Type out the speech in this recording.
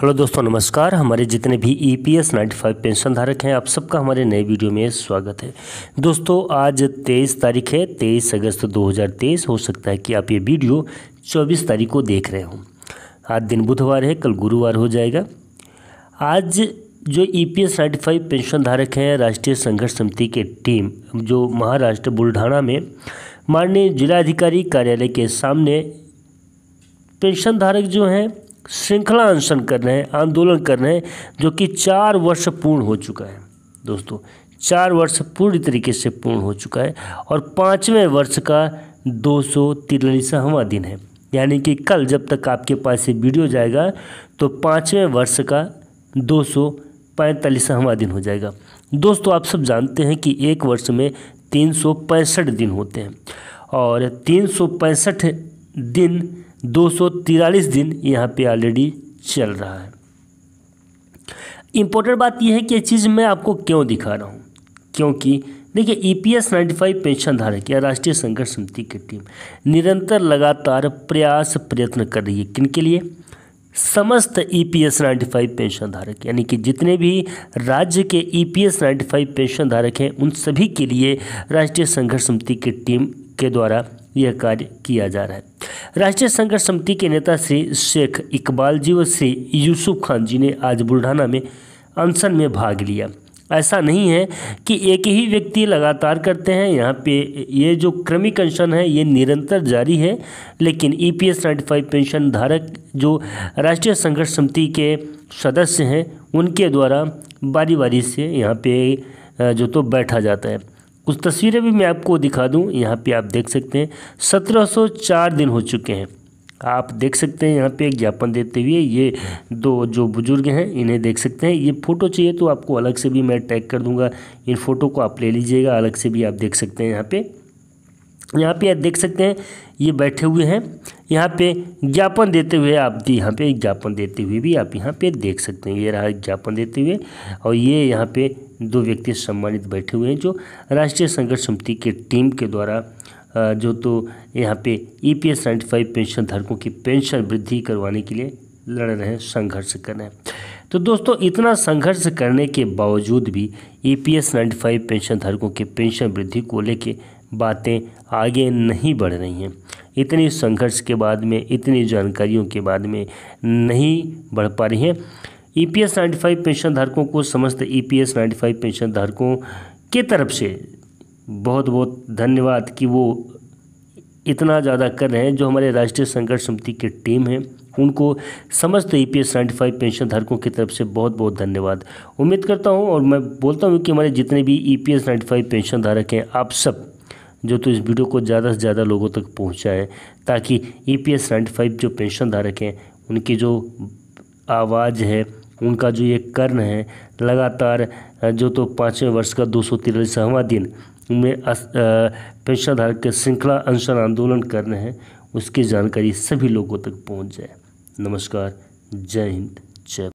hello दोस्तों नमस्कार हमारे जितने भी E P S ninety five pension धारक हैं आप सबका हमारे नए वीडियो में स्वागत है दोस्तों आज तेईस तारीख है तेईस अगस्त 2023 हो सकता है कि आप ये वीडियो चौबीस तारीख को देख रहे हो आज दिन बुधवार है कल गुरुवार हो जाएगा आज जो E P S ninety five pension धारक हैं राष्ट्रीय संघर्ष समिति के टीम जो महाराष्ट्र बुलढाणा में माननीय जिलाधिकारी कार्यालय के सामने पेंशन धारक जो हैं श्रृंखला अनशन कर रहे हैं आंदोलन कर रहे हैं जो कि चार वर्ष पूर्ण हो चुका है दोस्तों चार वर्ष पूरी तरीके से पूर्ण हो चुका है और पाँचवें वर्ष का दो सौ दिन है यानी कि कल जब तक आपके पास ये वीडियो जाएगा तो पाँचवें वर्ष का दो सौ पैंतालीसवा दिन हो जाएगा दोस्तों आप सब जानते हैं कि एक वर्ष में तीन सौ पैंसठ दिन होते हैं और तीन सौ पैंसठ दिन दो दिन यहाँ पे ऑलरेडी चल रहा है इम्पोर्टेंट बात यह है कि ये चीज़ मैं आपको क्यों दिखा रहा हूँ क्योंकि देखिए E e P S ninety five pension धारक या राष्ट्रीय संघर्ष समिति की टीम निरंतर लगातार प्रयास प्रयत्न कर रही है किन के लिए समस्त E e P S ninety five pension धारक यानी कि जितने भी राज्य के E e P S ninety five pension धारक हैं उन सभी के लिए राष्ट्रीय संघर्ष समिति की टीम के द्वारा यह कार्य किया जा रहा है राष्ट्रीय संघर्ष समिति के नेता श्री शेख इकबाल जी और श्री यूसुफ खान जी ने आज बुल्ढाना में अनशन में भाग लिया ऐसा नहीं है कि एक ही व्यक्ति लगातार करते हैं यहाँ पे ये जो क्रमिक अनशन है ये निरंतर जारी है लेकिन ई पी एस पेंशन धारक जो राष्ट्रीय संघर्ष समिति के सदस्य हैं उनके द्वारा बारी बारी से यहाँ पे जो तो बैठा जाता है कुछ तस्वीरें भी मैं आपको दिखा दूं यहाँ पे आप देख सकते हैं 1704 दिन हो चुके हैं आप देख सकते हैं यहाँ पे एक ज्ञापन देते हुए ये दो जो बुज़ुर्ग हैं इन्हें देख सकते हैं ये फ़ोटो चाहिए तो आपको अलग से भी मैं टैग कर दूंगा इन फ़ोटो को आप ले लीजिएगा अलग से भी आप देख सकते हैं यहाँ पर यहाँ पे आप देख सकते हैं ये बैठे हुए हैं यहाँ पे ज्ञापन देते हुए आप यहाँ पे ज्ञापन देते हुए भी आप यहाँ पे देख सकते हैं ये रहा ज्ञापन देते हुए और ये यहाँ पे दो व्यक्ति सम्मानित बैठे हुए हैं जो राष्ट्रीय संघर्ष समिति के टीम के द्वारा जो तो यहाँ पे E e P S ninety five pension धारकों की पेंशन वृद्धि करवाने के लिए लड़ रहे हैं संघर्ष कर रहे हैं तो दोस्तों इतना संघर्ष करने के बावजूद भी E e P S ninety five pension धारकों के पेंशन वृद्धि को लेके बातें आगे नहीं बढ़ रही हैं इतने संघर्ष के बाद में इतनी जानकारियों के बाद में नहीं बढ़ पा रही हैं E e P S ninety five pension धारकों को समस्त E e P S ninety five pension धारकों के तरफ से बहुत बहुत धन्यवाद कि वो इतना ज़्यादा कर रहे हैं जो हमारे राष्ट्रीय संघर्ष समिति की टीम है उनको समस्त E e P S ninety five pension धारकों की तरफ से बहुत बहुत धन्यवाद उम्मीद करता हूँ और मैं बोलता हूँ कि हमारे जितने भी E P S ninety five pension धारक हैं आप सब जो तो इस वीडियो को ज़्यादा से ज़्यादा लोगों तक पहुँचाए ताकि E P S ninety five जो पेंशन धारक हैं उनकी जो आवाज़ है उनका जो ये कर्ण है लगातार जो तो पाँचवें वर्ष का दो सौ तिरालीसवा दिन में पेंशन धारक के श्रृंखला अनशन आंदोलन करने हैं उसकी जानकारी सभी लोगों तक पहुँच जाए नमस्कार जय हिंद जय